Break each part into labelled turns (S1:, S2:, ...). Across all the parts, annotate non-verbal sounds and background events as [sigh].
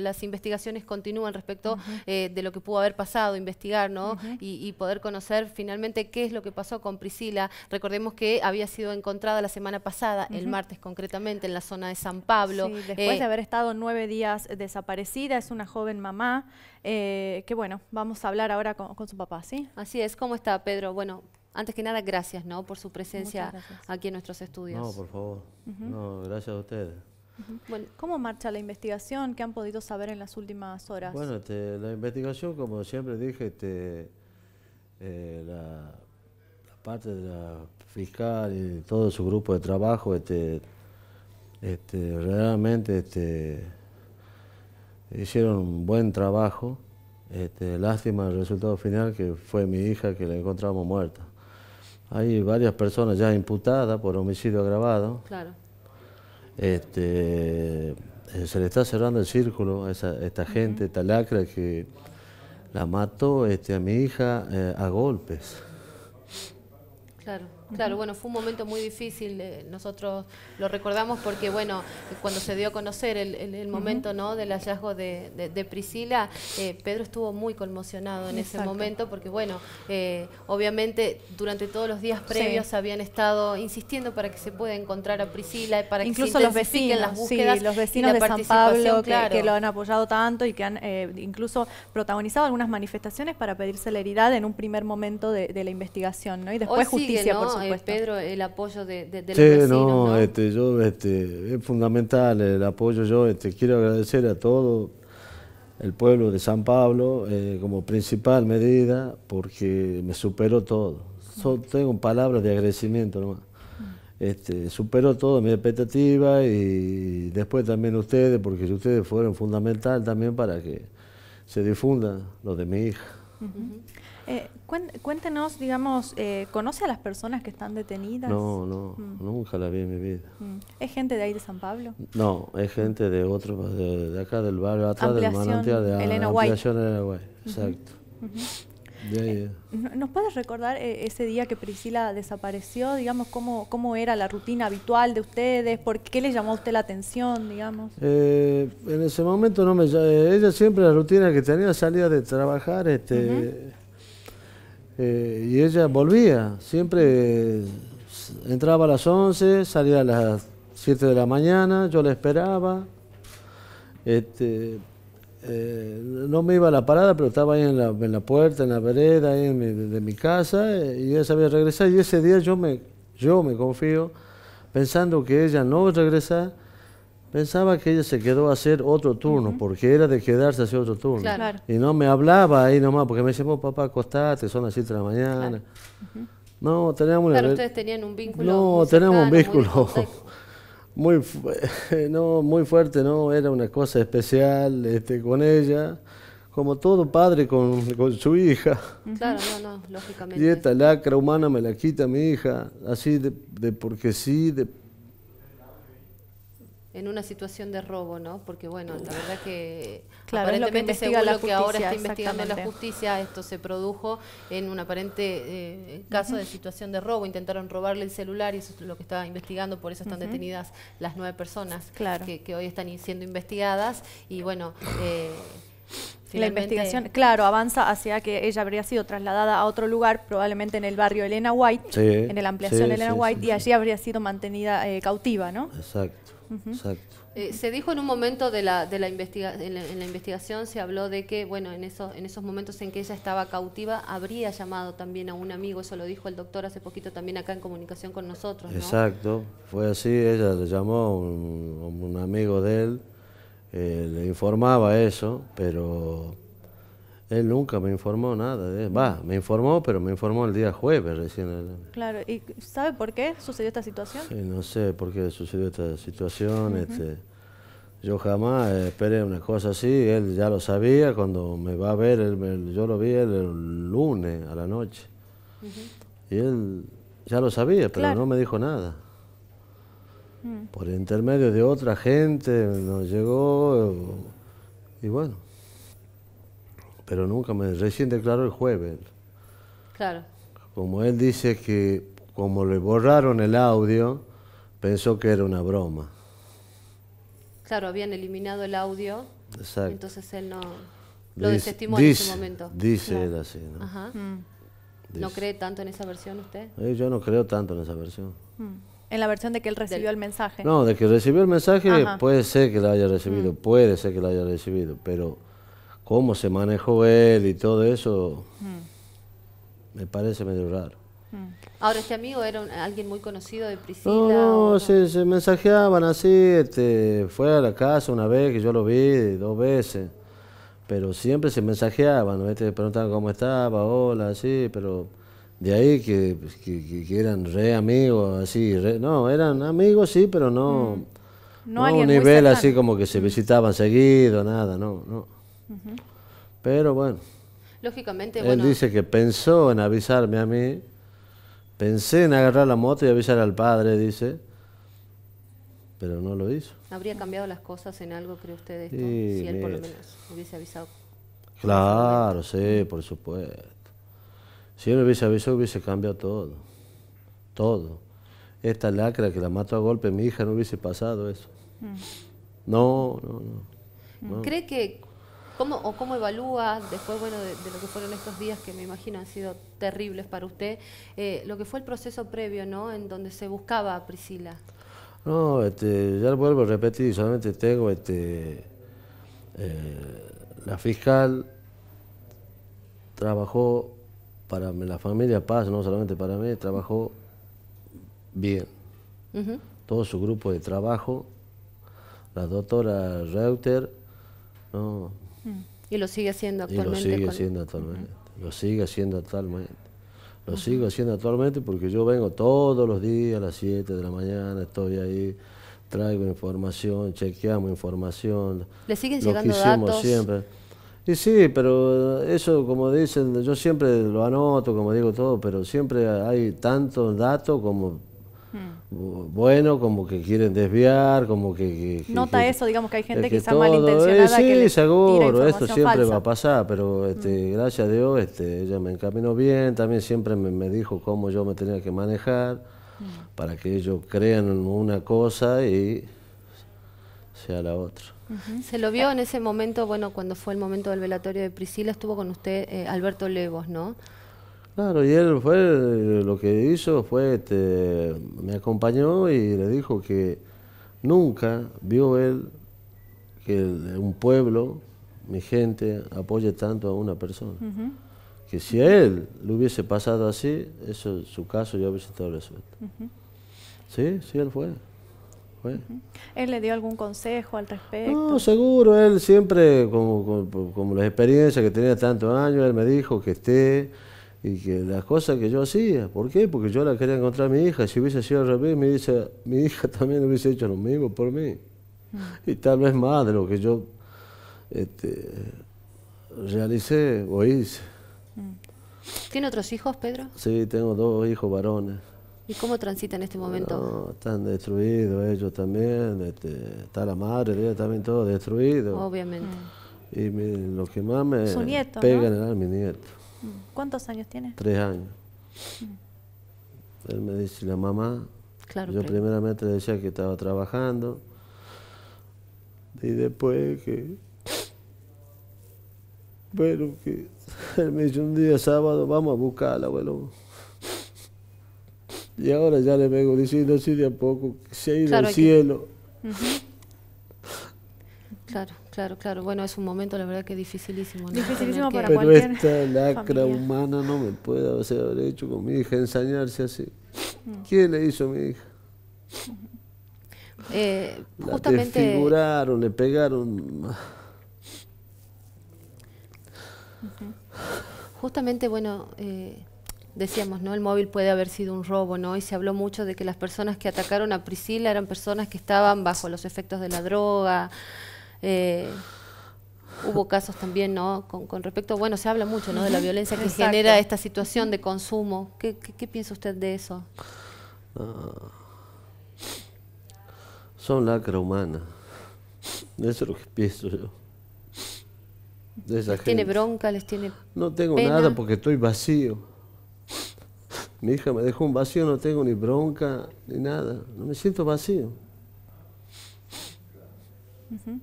S1: Las investigaciones continúan respecto eh, de lo que pudo haber pasado, investigar, ¿no? y, poder conocer finalmente qué es lo que pasó con Priscila. Recordemos que había sido encontrada la semana pasada, el martes concretamente, en la zona de San Pablo. después eh, de haber
S2: estado nueve días desaparecida, es una joven mamá, eh, que bueno, vamos a hablar ahora con, con su papá, ¿sí? Así
S1: es, ¿cómo está Pedro? Bueno, antes que nada, gracias, ¿no? Por su presencia aquí en nuestros estudios. No, por
S3: favor. No, gracias a ustedes.
S2: ¿Cómo marcha la investigación? ¿Qué han podido saber en las últimas horas? Bueno,
S3: este, la investigación, como siempre dije, este, eh, la, parte de la fiscal y todo su grupo de trabajo, este, realmente hicieron un buen trabajo. lástima el resultado final que fue mi hija que la encontramos muerta. Hay varias personas ya imputadas por homicidio agravado. Claro. Este, eh, se le está cerrando el círculo a esta gente, esta lacra que la mató este, a mi hija eh, a golpes.
S1: Claro. Claro, bueno, fue un momento muy difícil, eh, nosotros lo recordamos porque, bueno, cuando se dio a conocer el, momento ¿no? del hallazgo de, Priscila, eh, Pedro estuvo muy conmocionado en ese momento porque, bueno, eh, obviamente durante todos los días previos habían estado insistiendo para que se pueda encontrar a Priscila, para incluso que se los vecinos, las búsquedas. los vecinos de San Pablo que, lo han apoyado
S2: tanto y que han incluso protagonizado algunas manifestaciones para pedir celeridad en un primer momento de, la investigación, ¿no? Y después justicia, por supuesto. Eh, Pedro, el apoyo de, de, de los sí, no,
S3: este, yo, este, es fundamental el apoyo. Yo este, quiero agradecer a todo el pueblo de San Pablo eh, como principal medida porque me superó todo. tengo palabras de agradecimiento nomás. Mm. Este, superó todo mi expectativa y después también ustedes, porque ustedes fueron fundamental también para que se difunda lo de mi hija.
S2: Eh, cuéntenos, digamos, eh, ¿conoce a las personas que están detenidas? No, no, mm.
S3: nunca la vi en mi vida.
S2: Mm. ¿Es gente de ahí de San Pablo?
S3: No, es gente de otro, de, acá del barrio, atrás del manantial de Agua. Ampliación Elena exacto. Eh,
S2: ¿Nos puedes recordar ese día que Priscila desapareció? Digamos, ¿cómo, era la rutina habitual de ustedes? ¿Por qué le llamó a usted la atención, digamos?
S3: en ese momento no me... Ella siempre la rutina que tenía salía de trabajar, este... Eh, y ella volvía, siempre entraba a las 11, salía a las 7 de la mañana, yo la esperaba. Este, eh, no me iba a la parada, pero estaba ahí en la, puerta, en la vereda, ahí de, mi casa, eh, y ella sabía regresar. Y ese día yo me, yo me confío, pensando que ella no regresa Pensaba que ella se quedó a hacer otro turno, porque era de quedarse a hacer otro turno. Y no me hablaba ahí nomás, porque me decía, papá, acostate, son las 7 de la mañana. No, teníamos ustedes tenían un vínculo. No, teníamos un vínculo. [laughs] Muy, [laughs] no, muy fuerte, ¿no? Era una cosa especial este, con ella como todo padre con, su hija.
S1: Claro, no, no, lógicamente. Y
S3: esta lacra humana me la quita mi hija, así de, de porque sí, de
S1: en una situación de robo, ¿no? Porque bueno, la verdad que aparentemente es que lo que ahora está investigando la justicia, esto se produjo en un aparente eh, caso de situación de robo. Intentaron robarle el celular y eso es lo que estaba investigando, por eso están detenidas las nueve personas que, hoy están siendo investigadas. Y bueno, eh, la investigación, claro, avanza hacia que ella habría sido trasladada a otro
S2: lugar, probablemente en el barrio Elena White, en la ampliación Elena White, y allí habría sido mantenida eh, cautiva, ¿no?
S3: Exacto,
S1: eh, se dijo en un momento de la, de la, en la, investigación, se habló de que, bueno, en esos, en esos momentos en que ella estaba cautiva, habría llamado también a un amigo, eso lo dijo el doctor hace poquito también acá en comunicación con nosotros. Exacto,
S3: fue así, ella le llamó a un, informaba eso, pero él nunca me informó nada. Va, me informó, pero me informó el día jueves recién.
S2: Claro, ¿y sabe por qué sucedió esta situación?
S3: Sí, no sé por qué sucedió esta situación. Este, yo jamás esperé una cosa así, él ya lo sabía, cuando me va a ver, yo lo vi el lunes a la noche. Y él ya lo sabía, pero no me dijo nada. Mm. por intermedio de otra gente, nos llegó y bueno. Pero nunca me recién declaró el jueves. Claro. Como él dice que como le borraron el audio, pensó que era una broma.
S1: Claro, habían eliminado el audio. Exacto. Entonces él no lo dice, desestimó en ese momento. Dice él así, ¿no? Ajá. Mm. ¿No cree tanto en esa versión usted?
S3: Eh, yo no creo tanto en esa versión.
S1: Mm. En la versión de que él
S2: recibió el mensaje. No, de
S3: que recibió el mensaje puede ser que lo haya recibido, mm. puede ser que lo haya recibido, pero cómo se manejó él y todo eso
S1: mm.
S3: me parece medio raro.
S1: Mm. Ahora, ¿este amigo era alguien muy conocido de Priscila? No,
S3: se, mensajeaban así, este, fue a la casa una vez que yo lo vi, dos veces, pero siempre se mensajeaban, este, preguntaban cómo estaba, hola, así, pero de ahí que, que, que eran re amigos, así, no, eran amigos sí, pero no, mm. a un nivel así como que se visitaban seguido, nada, no, no. Pero bueno.
S1: Lógicamente, Él dice
S3: que pensó en avisarme a mí, pensé en agarrar la moto y avisar al padre, dice, pero no lo hizo.
S1: ¿Habría cambiado las cosas en algo, cree usted, esto? si él por lo menos hubiese avisado.
S3: Claro, sí, por supuesto. Si yo no hubiese avisado, hubiese cambiado todo. Todo. Esta lacra que la mató a golpe mi hija, no hubiese pasado eso. Mm. No, no, no, ¿Cree
S1: que, cómo, o cómo evalúa, después bueno, de, lo que fueron estos días que me imagino han sido terribles para usted, eh, lo que fue el proceso previo, ¿no? En donde se buscaba a Priscila.
S3: No, este, ya lo vuelvo a repetir, solamente tengo este, eh, la fiscal trabajó para la familia Paz, no solamente para mí, trabajó bien. Todo su grupo de trabajo, la doctora Reuter, mm.
S1: Y lo sigue haciendo actualmente. Y lo sigue haciendo actualmente.
S3: Lo sigue haciendo actualmente. Lo sigo haciendo actualmente porque yo vengo todos los días a las 7 de la mañana, estoy ahí, traigo información, chequeamos información. ¿Le siguen lo llegando datos? siempre y sí, pero eso, como dicen, yo siempre lo anoto, como digo todo, pero siempre hay tantos datos como hmm. bueno, como que quieren desviar, como que... Nota
S2: eso, digamos que hay gente que quizá malintencionada eh, sí, que les seguro, esto siempre va a
S3: pasar, pero este, hmm. gracias a Dios este, ella me encaminó bien, también siempre me, dijo cómo yo me tenía que manejar hmm. para que ellos crean una cosa y sea la otra.
S1: Se lo vio en ese momento, bueno, cuando fue el momento del velatorio de Priscila, estuvo con usted eh, Alberto Levos, ¿no?
S3: Claro, y él fue, lo que hizo fue, este, me acompañó y le dijo que nunca vio él que un pueblo, mi gente, apoye tanto a una persona. Que si a él le hubiese pasado así, eso, su caso ya hubiese estado resuelto. Sí, sí, él fue.
S2: ¿Él le dio algún consejo al respecto? No,
S3: seguro, él siempre, como, como, experiencia las experiencias que tenía tantos años, él me dijo que esté y que las cosas que yo hacía. ¿Por qué? Porque yo la quería encontrar a mi hija. Si hubiese sido al revés, mi hija, mi hija también hubiese hecho lo mismo por mí. Mm. Y tal vez más de lo que yo este, realicé o hice.
S1: Mm. ¿Tiene otros hijos, Pedro?
S3: Sí, tengo dos hijos varones.
S1: ¿Y cómo transita en este momento?
S3: están destruidos ellos también, este, está la madre de también, todo destruido. Obviamente. Y lo que más me pega mi nieto.
S1: Mm. ¿Cuántos años tiene?
S3: Tres años. Mm. Él me dice, la mamá, claro, yo primeramente decía que estaba trabajando y después que... pero que [laughs] él me dice un día sábado, vamos a buscar al abuelo. Y ahora ya le vengo diciendo así de a poco, se ha ido al cielo.
S1: Claro, claro, claro. Bueno, es un momento, la verdad, que dificilísimo. Dificilísimo para Pero esta lacra
S3: humana no me puede haber hecho con mi hija, ensañarse así. Mm. ¿Quién le hizo a mi hija?
S1: Eh, justamente... desfiguraron,
S3: le pegaron...
S1: Justamente, bueno... Eh, decíamos, ¿no? El móvil puede haber sido un robo, ¿no? Y se habló mucho de que las personas que atacaron a Priscila eran personas que estaban bajo los efectos de la droga. Eh, hubo casos también, ¿no? Con, respecto, bueno, se habla mucho, ¿no? De la violencia que genera esta situación de consumo. ¿Qué, qué, piensa usted de eso?
S3: Ah, son lacra humana. Eso es lo que pienso yo. ¿Tiene
S1: bronca? ¿Les tiene.?
S3: No tengo nada porque estoy vacío. Mi hija me dejó un vacío, no tengo ni bronca ni nada. No me siento vacío.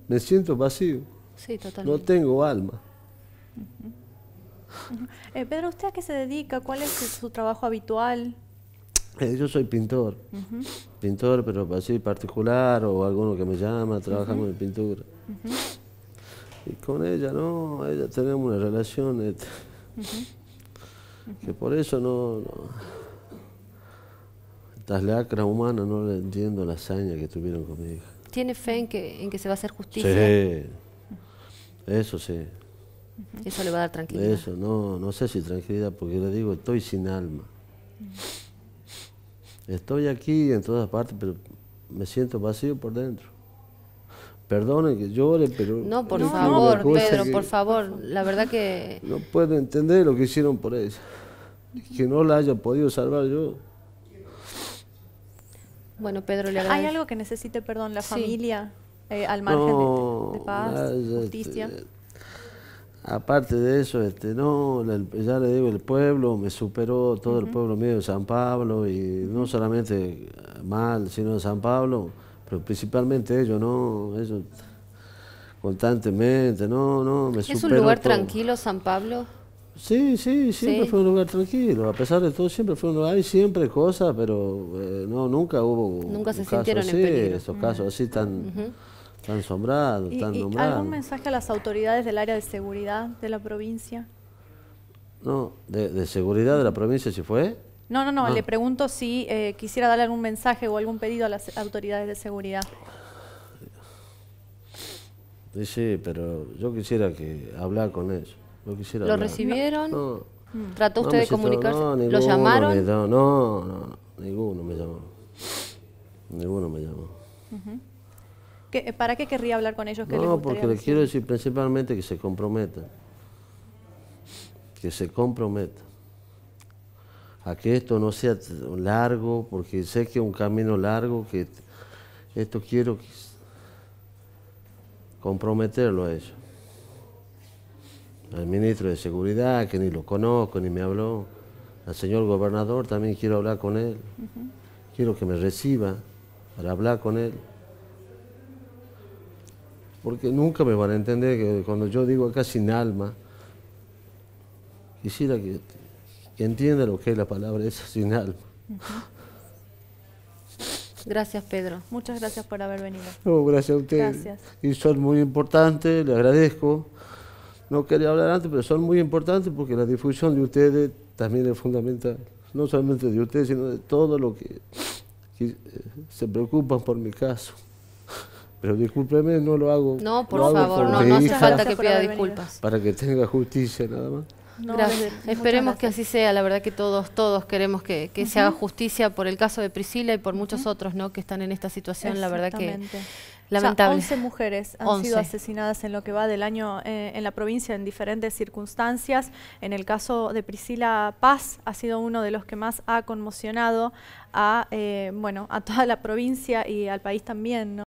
S3: Me siento vacío. Sí, totalmente. No tengo alma.
S2: Eh, Pedro, ¿usted a qué se dedica? ¿Cuál es su trabajo habitual?
S3: Eh, yo soy pintor, pintor, pero así particular o alguno que me llama, trabajamos en pintura. Y con ella, no, ella tenemos una relación. Este, que por eso no, estas lecras lacras humanas no le entiendo la hazaña que tuvieron con mi hija.
S1: ¿Tiene fe en que, en que se va a hacer justicia? Sí, eso sí. Eso le va a dar tranquilidad. Eso,
S3: no, no sé si tranquilidad, porque le digo, estoy sin alma. Estoy aquí en todas partes, pero me siento vacío por dentro. Perdonen que llore, pero... No, por favor, Pedro, por
S1: favor. La verdad que...
S3: No puedo entender lo que hicieron por eso que no la haya podido salvar yo.
S1: Bueno, Pedro, le ¿Hay
S2: algo que necesite, perdón, la familia eh, al margen de, paz, este, justicia?
S3: aparte de eso, este, no, ya le digo, el pueblo me superó, todo el pueblo mío de San Pablo, y no solamente mal, sino de San Pablo, pero principalmente ellos, ¿no? Ellos constantemente, no, no, me ¿Es un lugar tranquilo
S1: San Pablo?
S3: Sí, sí, siempre fue un lugar tranquilo. A pesar de todo, siempre fue un lugar. Hay siempre cosas, pero eh, no, nunca hubo. Nunca se sintieron así, en casos así tan. Uh Tan asombrados, ¿Algún
S2: mensaje a las autoridades del área de seguridad de la provincia?
S3: No, de, seguridad de la provincia, si ¿sí fue. No, no, no, ah. le
S2: pregunto si eh, quisiera darle algún mensaje o algún pedido a las autoridades de seguridad.
S3: Sí, pero yo quisiera que hablar con ellos. ¿Lo recibieron? Mm. ¿Trató usted de comunicarse? ¿Lo llamaron? No, no, ninguno me llamó. Ninguno me llamó.
S2: ¿Para qué querría hablar con ellos? no, porque les
S3: quiero decir principalmente que se comprometa Que se comprometa A que esto no sea largo, porque sé que es un camino largo, que esto quiero comprometerlo a ellos al ministro de Seguridad, que ni lo conozco, ni me habló, al señor gobernador, también quiero hablar con él, quiero que me reciba para hablar con él. Porque nunca me van a entender que cuando yo digo acá sin alma, quisiera que, entienda lo que es la palabra esa sin alma.
S1: Gracias, Pedro.
S2: Muchas gracias por haber venido.
S3: No, gracias a usted. Y Y son muy importante, le agradezco no quería hablar antes, pero son muy importantes porque la difusión de ustedes también es fundamental. No solamente de ustedes, sino de todo lo que, eh, se preocupan por mi caso. [laughs] Pero discúlpeme, no lo hago. No, por favor, por no, no, hace falta que pida disculpas. Para que tenga justicia, nada más.
S1: gracias. Esperemos que así sea. La verdad que todos, todos queremos que, se haga justicia por el caso de Priscila y por muchos otros, ¿no? Que están en esta situación. La verdad que Lamentable. 11
S2: mujeres han sido asesinadas en lo que va del año eh, en la provincia en diferentes circunstancias. En el caso de Priscila Paz ha sido uno de los que más ha conmocionado a, eh, bueno, a toda la provincia y al país también.